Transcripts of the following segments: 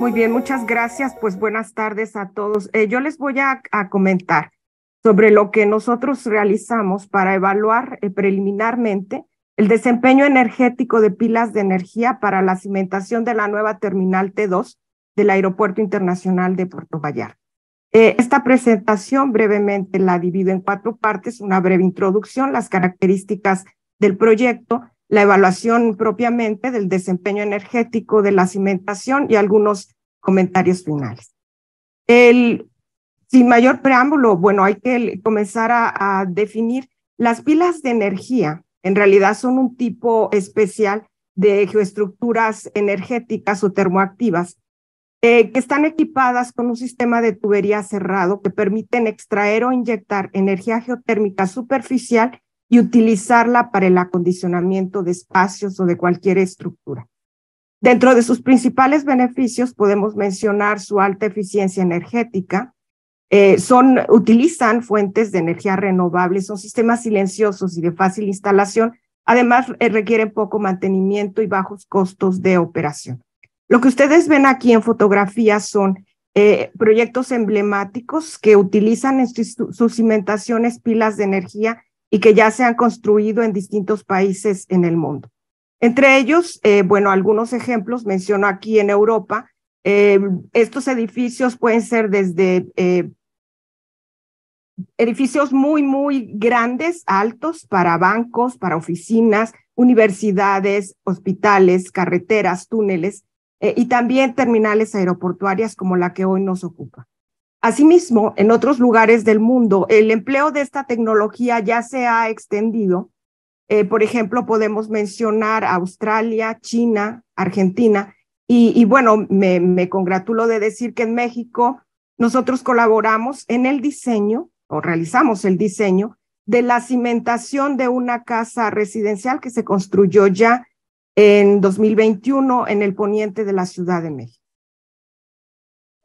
Muy bien, muchas gracias. Pues buenas tardes a todos. Eh, yo les voy a, comentar sobre lo que nosotros realizamos para evaluar eh, preliminarmente el desempeño energético de pilas de energía para la cimentación de la nueva terminal T2 del Aeropuerto Internacional de Puerto Vallarta. Eh, esta presentación brevemente la divido en cuatro partes, una breve introducción, las características del proyecto, la evaluación propiamente del desempeño energético de la cimentación y algunos comentarios finales. El, sin mayor preámbulo, bueno, hay que comenzar a, definir las pilas de energía. En realidad son un tipo especial de geoestructuras energéticas o termoactivas eh, que están equipadas con un sistema de tubería cerrado que permiten extraer o inyectar energía geotérmica superficial y utilizarla para el acondicionamiento de espacios o de cualquier estructura. Dentro de sus principales beneficios podemos mencionar su alta eficiencia energética. Eh, son, utilizan fuentes de energía renovables, son sistemas silenciosos y de fácil instalación. Además, eh, requieren poco mantenimiento y bajos costos de operación. Lo que ustedes ven aquí en fotografía son eh, proyectos emblemáticos que utilizan en sus cimentaciones pilas de energía y que ya se han construido en distintos países en el mundo. Entre ellos, eh, bueno, algunos ejemplos menciono aquí en Europa. Eh, estos edificios pueden ser desde eh, edificios muy, muy grandes, altos, para bancos, para oficinas, universidades, hospitales, carreteras, túneles y también terminales aeroportuarias como la que hoy nos ocupa. Asimismo, en otros lugares del mundo, el empleo de esta tecnología ya se ha extendido. Eh, por ejemplo, podemos mencionar Australia, China, Argentina. Y, bueno, me, me congratulo de decir que en México nosotros colaboramos en el diseño o realizamos el diseño de la cimentación de una casa residencial que se construyó ya en 2021 en el poniente de la Ciudad de México.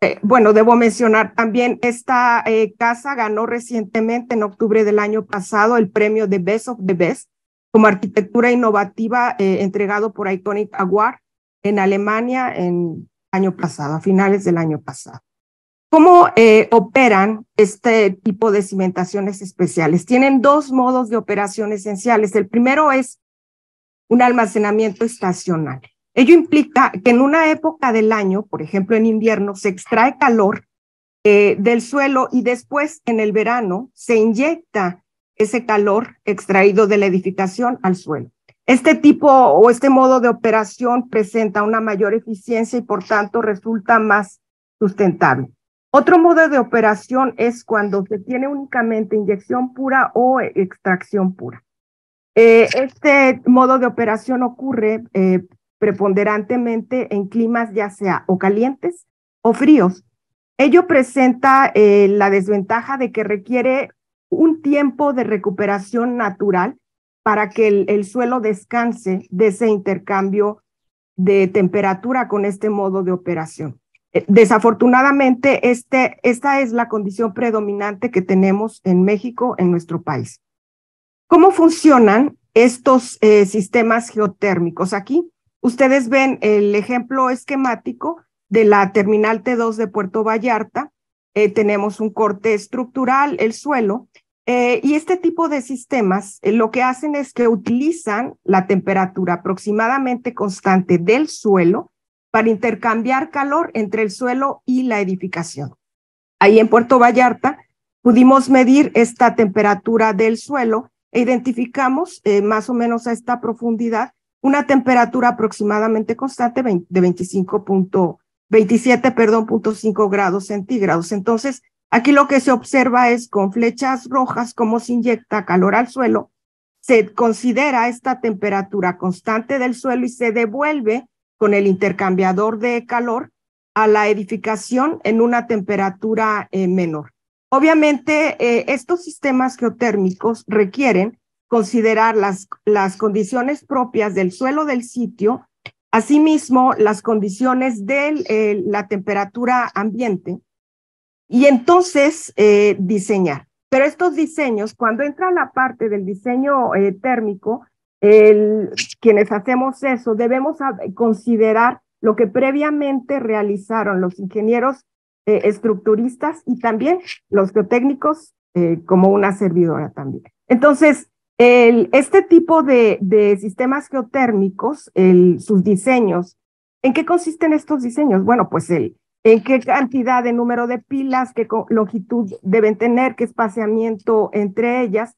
Eh, bueno, debo mencionar también, esta eh, casa ganó recientemente, en octubre del año pasado, el premio de Best of the Best como arquitectura innovativa eh, entregado por Iconic Award en Alemania en año pasado, a finales del año pasado. ¿Cómo operan este tipo de cimentaciones especiales? Tienen dos modos de operación esenciales. El primero es un almacenamiento estacional. Ello implica que en una época del año, por ejemplo en invierno, se extrae calor eh, del suelo y después en el verano se inyecta ese calor extraído de la edificación al suelo. Este tipo o este modo de operación presenta una mayor eficiencia y por tanto resulta más sustentable. Otro modo de operación es cuando se tiene únicamente inyección pura o extracción pura. Eh, este modo de operación ocurre eh, preponderantemente en climas ya sea o calientes o fríos. Ello presenta eh, la desventaja de que requiere un tiempo de recuperación natural para que el, suelo descanse de ese intercambio de temperatura con este modo de operación. Eh, desafortunadamente, este, esta es la condición predominante que tenemos en México, en nuestro país. ¿Cómo funcionan estos eh, sistemas geotérmicos? Aquí Ustedes ven el ejemplo esquemático de la terminal T2 de Puerto Vallarta. Eh, tenemos un corte estructural, el suelo, eh, y este tipo de sistemas eh, lo que hacen es que utilizan la temperatura aproximadamente constante del suelo para intercambiar calor entre el suelo y la edificación. Ahí en Puerto Vallarta pudimos medir esta temperatura del suelo e identificamos más o menos a esta profundidad una temperatura aproximadamente constante de 25.27, perdón, grados centígrados. Entonces, aquí lo que se observa es con flechas rojas cómo se inyecta calor al suelo, se considera esta temperatura constante del suelo y se devuelve con el intercambiador de calor a la edificación en una temperatura eh, menor. Obviamente, eh, estos sistemas geotérmicos requieren considerar las, las condiciones propias del suelo del sitio, asimismo las condiciones de eh, la temperatura ambiente y entonces eh, diseñar. Pero estos diseños, cuando entra la parte del diseño eh, térmico, el, quienes hacemos eso debemos considerar lo que previamente realizaron los ingenieros estructuristas y también los geotécnicos como una servidora también. Entonces, el, este tipo de, sistemas geotérmicos, sus diseños, ¿en qué consisten estos diseños? Bueno, pues el, en qué cantidad de número de pilas, qué longitud deben tener, qué espaciamiento entre ellas.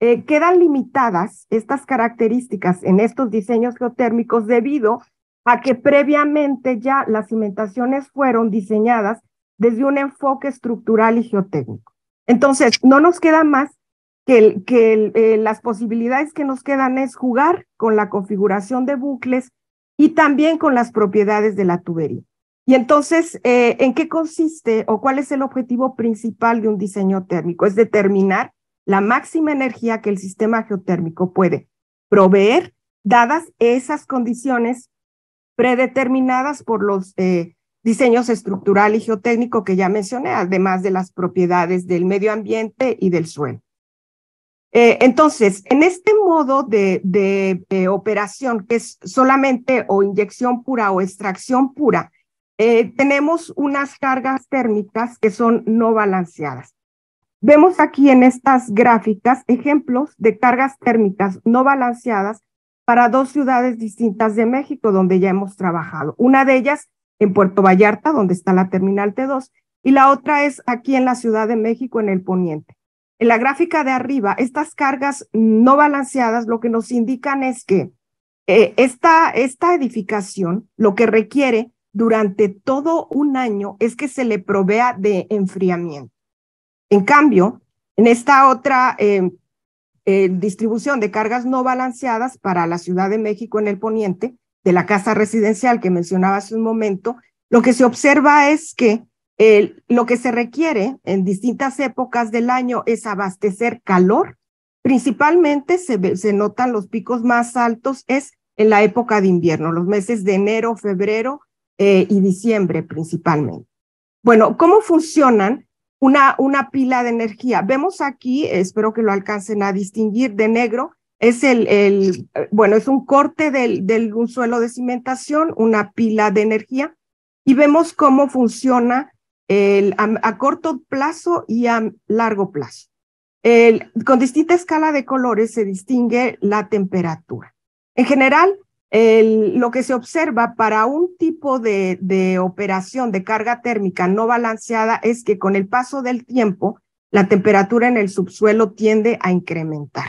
Eh, quedan limitadas estas características en estos diseños geotérmicos debido a que previamente ya las cimentaciones fueron diseñadas desde un enfoque estructural y geotécnico. Entonces, no nos queda más que, eh, las posibilidades que nos quedan es jugar con la configuración de bucles y también con las propiedades de la tubería. Y entonces, eh, ¿en qué consiste o cuál es el objetivo principal de un diseño térmico? Es determinar la máxima energía que el sistema geotérmico puede proveer dadas esas condiciones predeterminadas por los eh, diseños estructural y geotécnico que ya mencioné, además de las propiedades del medio ambiente y del suelo. Eh, entonces, en este modo de, operación, que es solamente o inyección pura o extracción pura, eh, tenemos unas cargas térmicas que son no balanceadas. Vemos aquí en estas gráficas ejemplos de cargas térmicas no balanceadas para dos ciudades distintas de México donde ya hemos trabajado. Una de ellas en Puerto Vallarta, donde está la terminal T2, y la otra es aquí en la Ciudad de México, en el Poniente en la gráfica de arriba, estas cargas no balanceadas lo que nos indican es que eh, esta, esta edificación lo que requiere durante todo un año es que se le provea de enfriamiento. En cambio, en esta otra em, eh, distribución de cargas no balanceadas para la Ciudad de México en el poniente, de la casa residencial que mencionaba hace un momento, lo que se observa es que el, lo que se requiere en distintas épocas del año es abastecer calor. Principalmente se, notan los picos más altos es en la época de invierno, los meses de enero, febrero eh, y diciembre principalmente. Bueno, ¿cómo funcionan una, una pila de energía? Vemos aquí, espero que lo alcancen a distinguir de negro, es el, el eh, bueno, es un corte del, del un suelo de cimentación, una pila de energía, y vemos cómo funciona a, corto plazo y a largo plazo. con distinta escala de colores se distingue la temperatura. En general, lo que se observa para un tipo de operación de carga térmica no balanceada es que con el paso del tiempo, la temperatura en el subsuelo tiende a incrementar.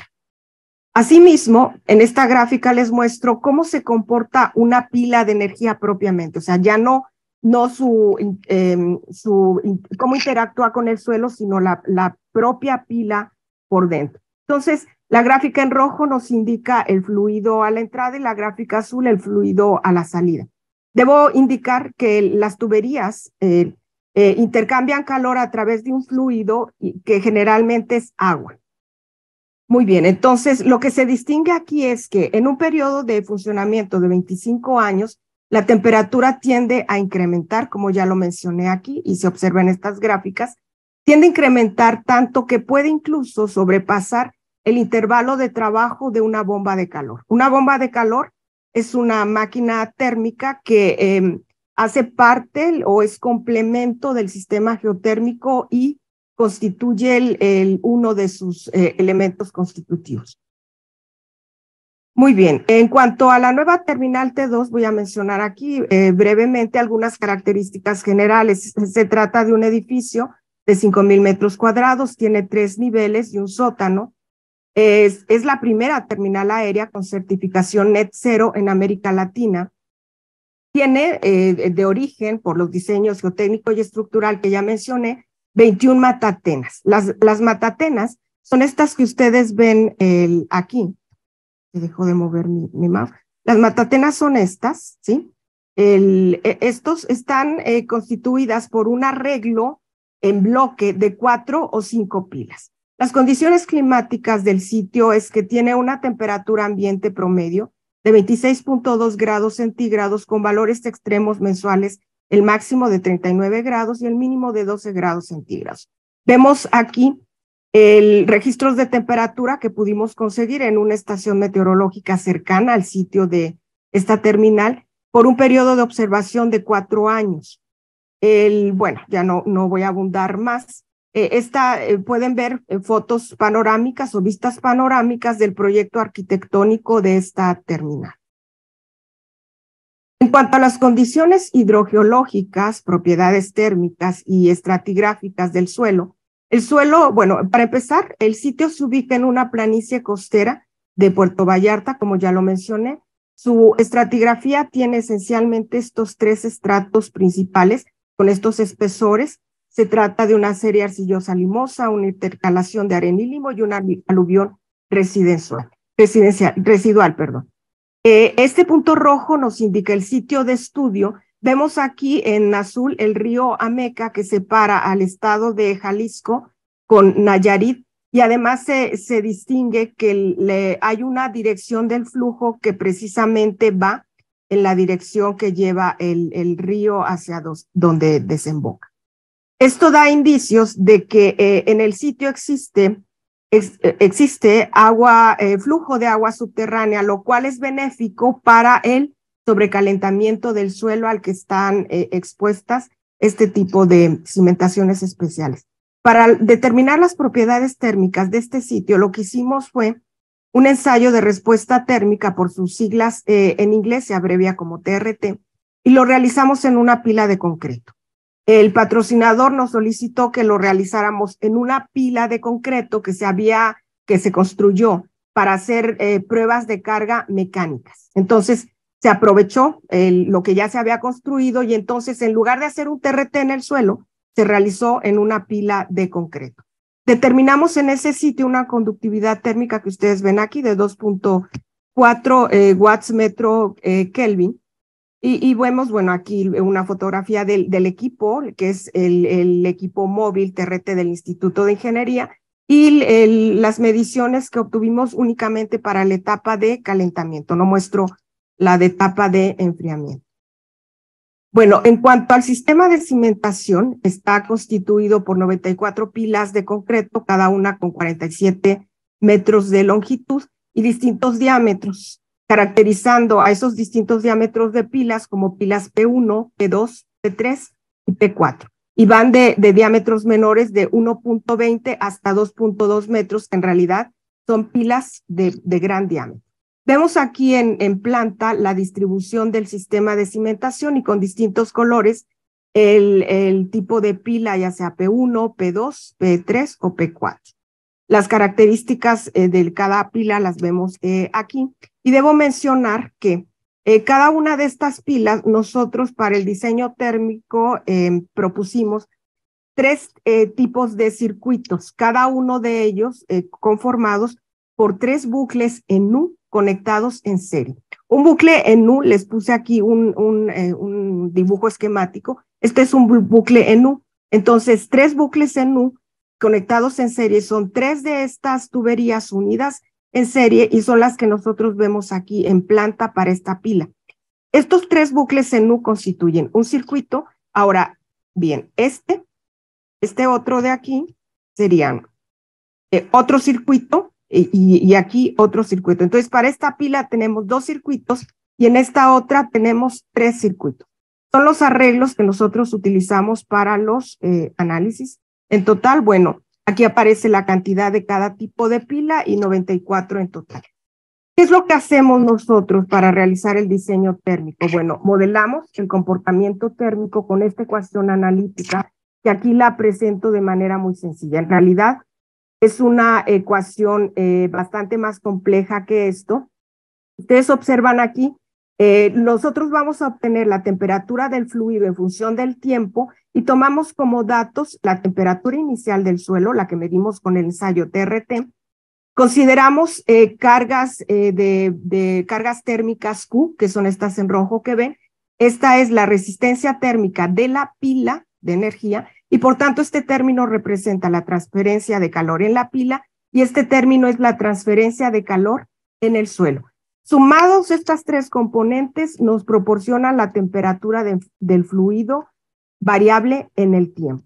Asimismo, en esta gráfica les muestro cómo se comporta una pila de energía propiamente, o sea, ya no no su, em, su, cómo interactúa con el suelo, sino la, propia pila por dentro. Entonces, la gráfica en rojo nos indica el fluido a la entrada y la gráfica azul el fluido a la salida. Debo indicar que las tuberías eh, eh, intercambian calor a través de un fluido que generalmente es agua. Muy bien, entonces lo que se distingue aquí es que en un periodo de funcionamiento de 25 años, la temperatura tiende a incrementar, como ya lo mencioné aquí y se observa en estas gráficas, tiende a incrementar tanto que puede incluso sobrepasar el intervalo de trabajo de una bomba de calor. Una bomba de calor es una máquina térmica que em, hace parte o es complemento del sistema geotérmico y constituye uno de sus eh, elementos constitutivos. Muy bien. En cuanto a la nueva terminal T2, voy a mencionar aquí eh, brevemente algunas características generales. Se trata de un edificio de 5.000 metros cuadrados, tiene tres niveles y un sótano. Es, la primera terminal aérea con certificación net Zero en América Latina. Tiene eh, de origen, por los diseños geotécnico y estructural que ya mencioné, 21 matatenas. Las, las matatenas son estas que ustedes ven aquí dejó de mover mi, mi Las matatenas son estas, ¿sí? El, e, estos están eh, constituidas por un arreglo en bloque de cuatro o cinco pilas. Las condiciones climáticas del sitio es que tiene una temperatura ambiente promedio de 26.2 grados centígrados con valores extremos mensuales, el máximo de 39 grados y el mínimo de 12 grados centígrados. Vemos aquí el registros de temperatura que pudimos conseguir en una estación meteorológica cercana al sitio de esta terminal por un periodo de observación de cuatro años. bueno, ya no, no voy a abundar más. Eh, esta, eh, pueden ver eh, fotos panorámicas o vistas panorámicas del proyecto arquitectónico de esta terminal. En cuanto a las condiciones hidrogeológicas, propiedades térmicas y estratigráficas del suelo, el suelo, bueno, para empezar, el sitio se ubica en una planicie costera de Puerto Vallarta, como ya lo mencioné. Su estratigrafía tiene esencialmente estos tres estratos principales con estos espesores. Se trata de una serie arcillosa limosa, una intercalación de arenilimo y una aluvión residencial. residual. Perdón. Eh, este punto rojo nos indica el sitio de estudio Vemos aquí en azul el río Ameca que separa al estado de Jalisco con Nayarit y además se, se distingue que hay una dirección del flujo que precisamente va en la dirección que lleva el, río hacia donde desemboca. Esto da indicios de que eh, en el sitio existe, existe agua, eh, flujo de agua subterránea, lo cual es benéfico para el sobrecalentamiento del suelo al que están eh, expuestas este tipo de cimentaciones especiales. Para determinar las propiedades térmicas de este sitio, lo que hicimos fue un ensayo de respuesta térmica por sus siglas eh, en inglés, se abrevia como TRT, y lo realizamos en una pila de concreto. El patrocinador nos solicitó que lo realizáramos en una pila de concreto que se había, que se construyó para hacer eh, pruebas de carga mecánicas. Entonces, se aprovechó lo que ya se había construido y entonces en lugar de hacer un TRT en el suelo, se realizó en una pila de concreto. Determinamos en ese sitio una conductividad térmica que ustedes ven aquí de 2.4 eh, watts metro eh, Kelvin. Y, vemos, bueno, aquí una fotografía del, equipo, que es el, equipo móvil TRT del Instituto de Ingeniería, y las mediciones que obtuvimos únicamente para la etapa de calentamiento. No muestro la de etapa de enfriamiento. Bueno, en cuanto al sistema de cimentación, está constituido por 94 pilas de concreto, cada una con 47 metros de longitud y distintos diámetros, caracterizando a esos distintos diámetros de pilas como pilas P1, P2, P3 y P4. Y van de, diámetros menores de 1.20 hasta 2.2 metros, que en realidad son pilas de gran diámetro. Vemos aquí en, en planta la distribución del sistema de cimentación y con distintos colores el, tipo de pila, ya sea P1, P2, P3 o P4. Las características eh, de cada pila las vemos eh, aquí. Y debo mencionar que eh, cada una de estas pilas, nosotros para el diseño térmico em, propusimos tres tipos de circuitos, cada uno de ellos conformados por tres bucles en U conectados en serie. Un bucle en U, les puse aquí un, eh, dibujo esquemático. Este es un bucle en U. Entonces, tres bucles en U conectados en serie son tres de estas tuberías unidas en serie y son las que nosotros vemos aquí en planta para esta pila. Estos tres bucles en U constituyen un circuito. Ahora, bien, este, este otro de aquí serían eh, otro circuito eh, y, aquí otro circuito. Entonces, para esta pila tenemos dos circuitos y en esta otra tenemos tres circuitos. Son los arreglos que nosotros utilizamos para los eh, análisis. En total, bueno, aquí aparece la cantidad de cada tipo de pila y 94 en total. ¿Qué es lo que hacemos nosotros para realizar el diseño térmico? Bueno, modelamos el comportamiento térmico con esta ecuación analítica que aquí la presento de manera muy sencilla. En realidad, es una ecuación eh, bastante más compleja que esto. Ustedes observan aquí, eh, nosotros vamos a obtener la temperatura del fluido en función del tiempo y tomamos como datos la temperatura inicial del suelo, la que medimos con el ensayo TRT. Consideramos eh, cargas, cargas térmicas Q, que son estas en rojo que ven. Esta es la resistencia térmica de la pila de energía y por tanto, este término representa la transferencia de calor en la pila y este término es la transferencia de calor en el suelo. Sumados estas tres componentes nos proporcionan la temperatura del fluido variable en el tiempo.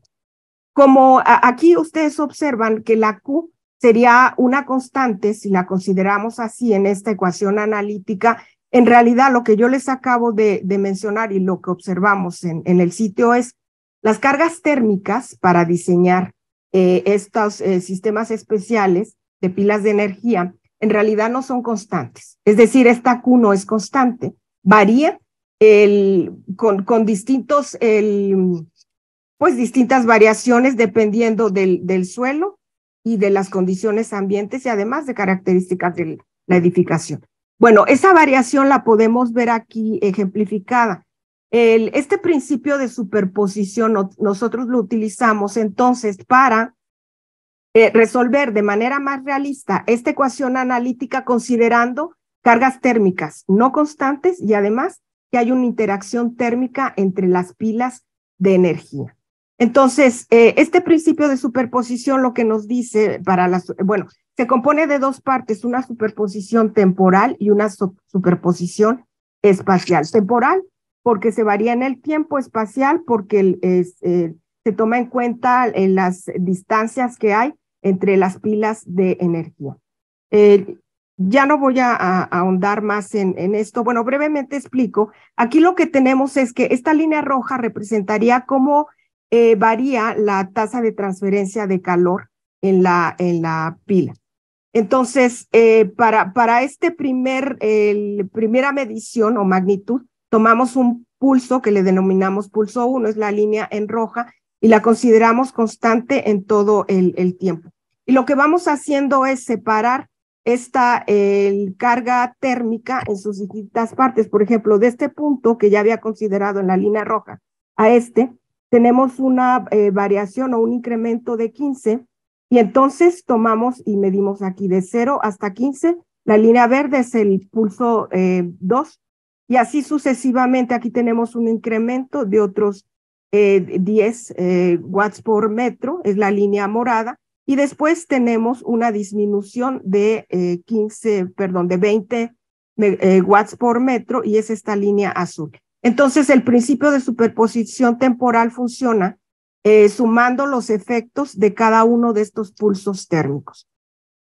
Como aquí ustedes observan que la Q sería una constante si la consideramos así en esta ecuación analítica. En realidad, lo que yo les acabo de, mencionar y lo que observamos en el sitio es las cargas térmicas para diseñar eh, estos eh, sistemas especiales de pilas de energía en realidad no son constantes. Es decir, esta Q no es constante, varía con, distintos, el, pues distintas variaciones dependiendo del, del, suelo y de las condiciones ambientes y además de características de la edificación. Bueno, esa variación la podemos ver aquí ejemplificada este principio de superposición nosotros lo utilizamos entonces para eh, resolver de manera más realista esta ecuación analítica considerando cargas térmicas no constantes y además que hay una interacción térmica entre las pilas de energía. Entonces, eh, este principio de superposición lo que nos dice para las, bueno, se compone de dos partes, una superposición temporal y una superposición espacial. Temporal porque se varía en el tiempo espacial, porque eh, se toma en cuenta en eh, las distancias que hay entre las pilas de energía. Eh, ya no voy a, ahondar más en, en, esto. Bueno, brevemente explico. Aquí lo que tenemos es que esta línea roja representaría cómo varía la tasa de transferencia de calor en la, en la pila. Entonces, para, para esta primer, el, primera medición o magnitud, tomamos un pulso que le denominamos pulso 1, es la línea en roja, y la consideramos constante en todo el, tiempo. Y lo que vamos haciendo es separar esta carga térmica en sus distintas partes. Por ejemplo, de este punto que ya había considerado en la línea roja a este, tenemos una eh, variación o un incremento de 15 y entonces tomamos y medimos aquí de 0 hasta 15. La línea verde es el pulso 2 eh, y así sucesivamente, aquí tenemos un incremento de otros 10 eh, eh, watts por metro, es la línea morada, y después tenemos una disminución de 15, eh, perdón, de 20 watts por metro, y es esta línea azul. Entonces, el principio de superposición temporal funciona sumando los efectos de cada uno de estos pulsos térmicos.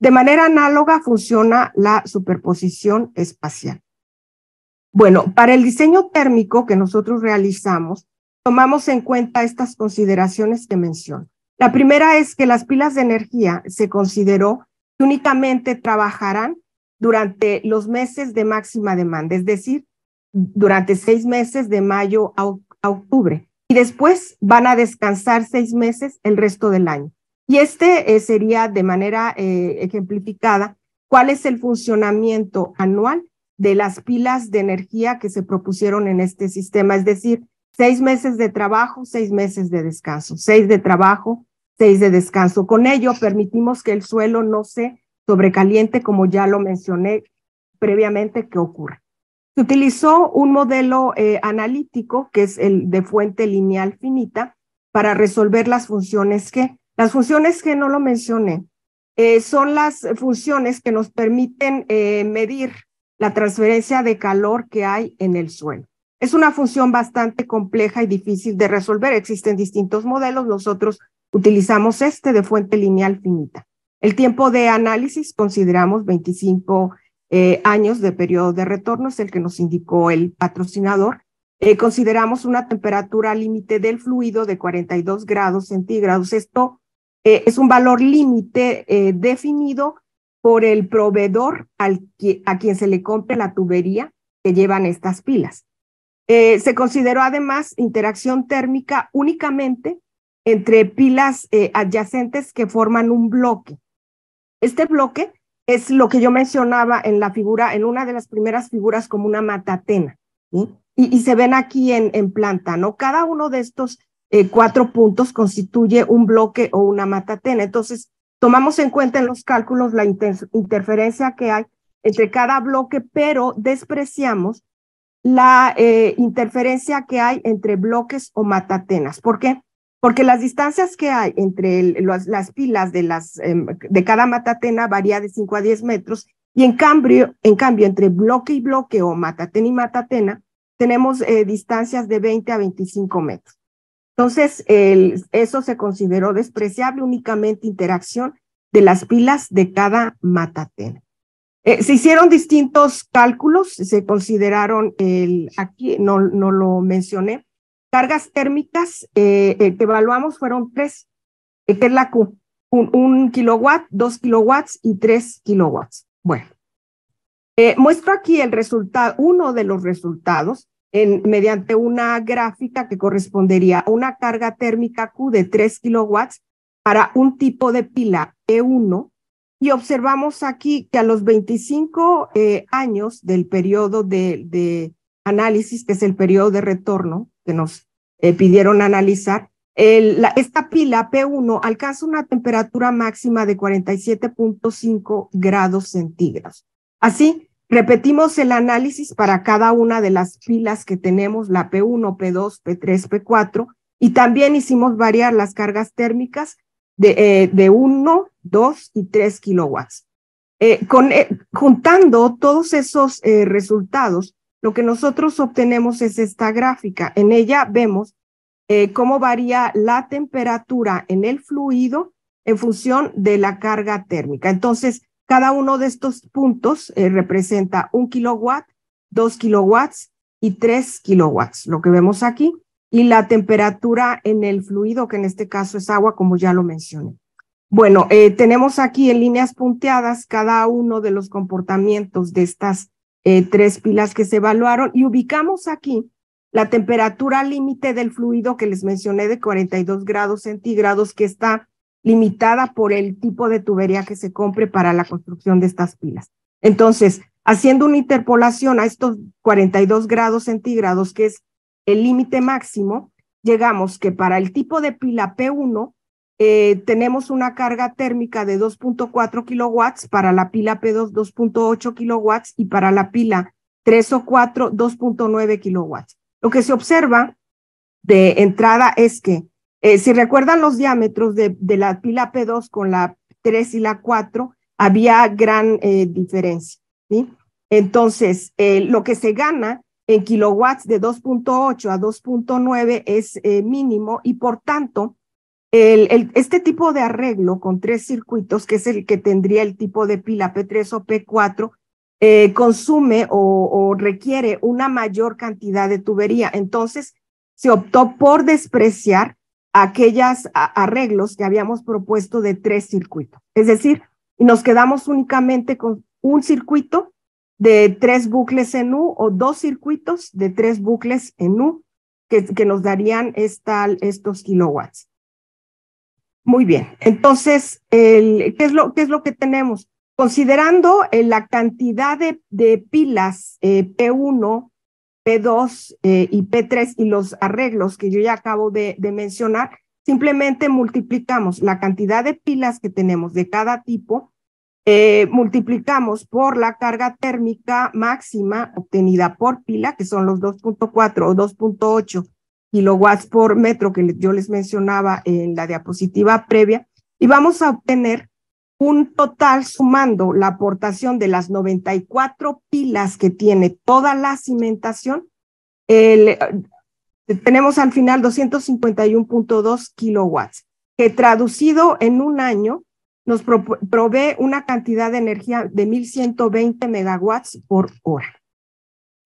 De manera análoga funciona la superposición espacial. Bueno, para el diseño térmico que nosotros realizamos, tomamos en cuenta estas consideraciones que menciono. La primera es que las pilas de energía se consideró que únicamente trabajarán durante los meses de máxima demanda, es decir, durante seis meses de mayo a octubre. Y después van a descansar seis meses el resto del año. Y este eh, sería de manera eh, ejemplificada cuál es el funcionamiento anual de las pilas de energía que se propusieron en este sistema, es decir, seis meses de trabajo, seis meses de descanso, seis de trabajo, seis de descanso. Con ello permitimos que el suelo no se sobrecaliente, como ya lo mencioné previamente, que ocurre. Se utilizó un modelo eh, analítico, que es el de fuente lineal finita, para resolver las funciones que, las funciones que no lo mencioné, eh, son las funciones que nos permiten eh, medir la transferencia de calor que hay en el suelo. Es una función bastante compleja y difícil de resolver. Existen distintos modelos. Nosotros utilizamos este de fuente lineal finita. El tiempo de análisis consideramos 25 eh, años de periodo de retorno, es el que nos indicó el patrocinador. Eh, consideramos una temperatura límite del fluido de 42 grados centígrados. Esto eh, es un valor límite definido por el proveedor al que, a quien se le compre la tubería que llevan estas pilas. Eh, se consideró además interacción térmica únicamente entre pilas eh, adyacentes que forman un bloque. Este bloque es lo que yo mencionaba en la figura, en una de las primeras figuras como una matatena. Y, se ven aquí en, planta, ¿no? Cada uno de estos eh, cuatro puntos constituye un bloque o una matatena. Entonces, Tomamos en cuenta en los cálculos la interferencia que hay entre cada bloque, pero despreciamos la eh, interferencia que hay entre bloques o matatenas. ¿Por qué? Porque las distancias que hay entre las pilas de, las, em, de cada matatena varía de 5 a 10 metros y en cambio, en cambio entre bloque y bloque o matatena y matatena tenemos eh, distancias de 20 a 25 metros. Entonces, eso se consideró despreciable, únicamente interacción de las pilas de cada matatena. Eh, se hicieron distintos cálculos, se consideraron, el, aquí no, no lo mencioné, cargas térmicas eh, eh, que evaluamos fueron tres, que es la Q, un, kilowatt, dos kilowatts y tres kilowatts. Bueno, muestro aquí el resultado, uno de los resultados mediante una gráfica que correspondería a una carga térmica Q de 3 kilowatts para un tipo de pila p e 1 Y observamos aquí que a los 25 eh, años del periodo de, análisis, que es el periodo de retorno que nos eh, pidieron analizar, esta pila P1 alcanza una temperatura máxima de 47.5 grados centígrados. Así Repetimos el análisis para cada una de las pilas que tenemos, la P1, P2, P3, P4, y también hicimos variar las cargas térmicas de, eh, de 1, 2 y 3 kilowatts. Eh, eh, juntando todos esos resultados, lo que nosotros obtenemos es esta gráfica. En ella vemos cómo varía la temperatura en el fluido en función de la carga térmica. Entonces, cada uno de estos puntos eh, representa un kilowatt, dos kilowatts y tres kilowatts, lo que vemos aquí, y la temperatura en el fluido, que en este caso es agua, como ya lo mencioné. Bueno, eh, tenemos aquí en líneas punteadas cada uno de los comportamientos de estas eh, tres pilas que se evaluaron y ubicamos aquí la temperatura límite del fluido que les mencioné de 42 grados centígrados que está limitada por el tipo de tubería que se compre para la construcción de estas pilas. Entonces, haciendo una interpolación a estos 42 grados centígrados, que es el límite máximo, llegamos que para el tipo de pila P1 eh, tenemos una carga térmica de 2.4 kilowatts, para la pila P2 2.8 kilowatts y para la pila 3 o 4 2.9 kilowatts. Lo que se observa de entrada es que eh, si recuerdan los diámetros de, la pila P2 con la 3 y la 4, había gran eh, diferencia. ¿sí? Entonces, eh, lo que se gana en kilowatts de 2.8 a 2.9 es mínimo y por tanto, este tipo de arreglo con tres circuitos, que es el que tendría el tipo de pila P3 o P4, consume o, requiere una mayor cantidad de tubería. Entonces, se optó por despreciar aquellos arreglos que habíamos propuesto de tres circuitos. Es decir, nos quedamos únicamente con un circuito de tres bucles en U o dos circuitos de tres bucles en U que, nos darían esta, estos kilowatts. Muy bien, entonces, ¿qué, es lo, ¿qué es lo que tenemos? Considerando eh, la cantidad de, pilas eh, P1 P2 eh, y P3 y los arreglos que yo ya acabo de, mencionar, simplemente multiplicamos la cantidad de pilas que tenemos de cada tipo, eh, multiplicamos por la carga térmica máxima obtenida por pila, que son los 2.4 o 2.8 kilowatts por metro que yo les mencionaba en la diapositiva previa, y vamos a obtener un total sumando la aportación de las 94 pilas que tiene toda la cimentación, eh, tenemos al final 251.2 kilowatts, que traducido en un año nos provee una cantidad de energía de 1.120 megawatts por hora.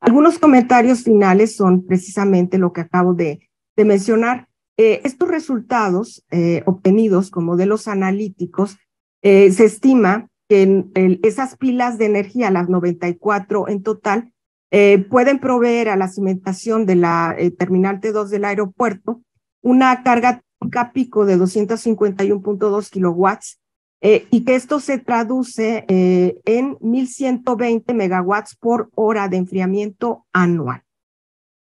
Algunos comentarios finales son precisamente lo que acabo de, mencionar. Eh, estos resultados eh, obtenidos con modelos analíticos eh, se estima que en, esas pilas de energía, las 94 en total, eh, pueden proveer a la cimentación de la eh, terminal T2 del aeropuerto una carga pico de 251.2 kilowatts y que esto se traduce en 1.120 megawatts por hora de enfriamiento anual.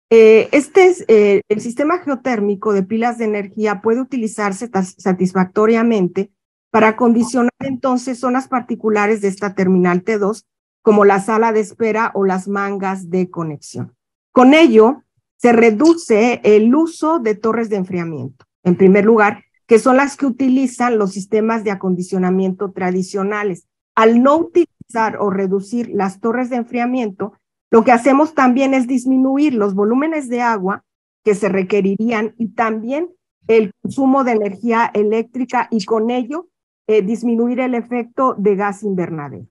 este es el sistema geotérmico de pilas de energía puede utilizarse satisfactoriamente para acondicionar entonces zonas particulares de esta terminal T2, como la sala de espera o las mangas de conexión. Con ello, se reduce el uso de torres de enfriamiento, en primer lugar, que son las que utilizan los sistemas de acondicionamiento tradicionales. Al no utilizar o reducir las torres de enfriamiento, lo que hacemos también es disminuir los volúmenes de agua que se requerirían y también el consumo de energía eléctrica y con ello eh, disminuir el efecto de gas invernadero.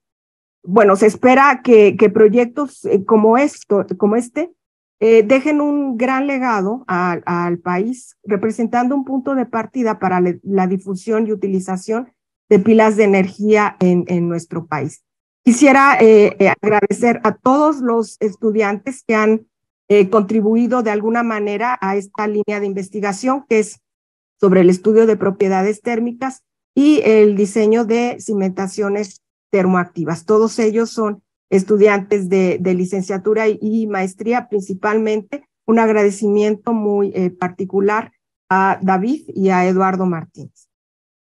Bueno, se espera que, proyectos eh, como, esto, como este eh, dejen un gran legado al, país, representando un punto de partida para la difusión y utilización de pilas de energía en, nuestro país. Quisiera agradecer a todos los estudiantes que han contribuido de alguna manera a esta línea de investigación que es sobre el estudio de propiedades térmicas y el diseño de cimentaciones termoactivas. Todos ellos son estudiantes de, licenciatura y, maestría principalmente. Un agradecimiento muy eh, particular a David y a Eduardo Martínez.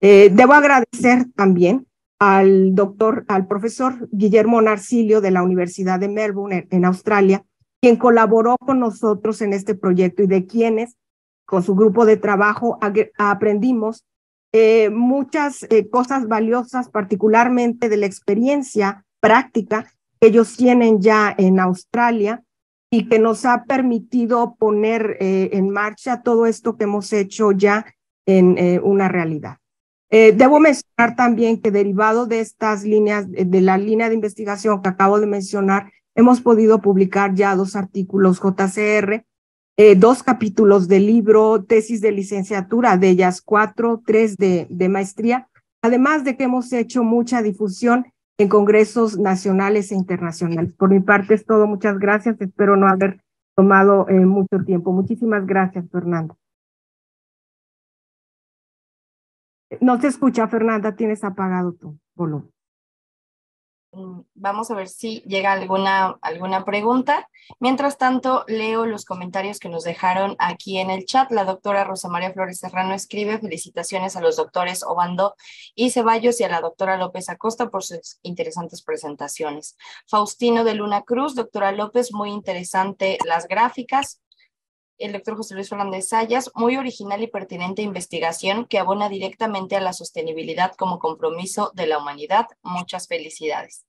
Eh, debo agradecer también al doctor, al profesor Guillermo Narcilio de la Universidad de Melbourne en Australia, quien colaboró con nosotros en este proyecto y de quienes, con su grupo de trabajo, aprendimos eh, muchas eh, cosas valiosas, particularmente de la experiencia práctica que ellos tienen ya en Australia y que nos ha permitido poner eh, en marcha todo esto que hemos hecho ya en una realidad. debo mencionar también que derivado de estas líneas, de la línea de investigación que acabo de mencionar, hemos podido publicar ya dos artículos JCR eh, dos capítulos de libro, tesis de licenciatura, de ellas cuatro, tres de, de maestría, además de que hemos hecho mucha difusión en congresos nacionales e internacionales. Por mi parte es todo, muchas gracias, espero no haber tomado eh, mucho tiempo. Muchísimas gracias, Fernanda. No se escucha, Fernanda, tienes apagado tu volumen. Mm, vamos a ver si llega alguna, alguna pregunta. Mientras tanto, leo los comentarios que nos dejaron aquí en el chat. La doctora Rosa María Flores Serrano escribe felicitaciones a los doctores Obando y Ceballos y a la doctora López Acosta por sus interesantes presentaciones. Faustino de Luna Cruz, doctora López, muy interesante las gráficas el doctor José Luis Fernández Sayas, muy original y pertinente investigación que abona directamente a la sostenibilidad como compromiso de la humanidad. Muchas felicidades.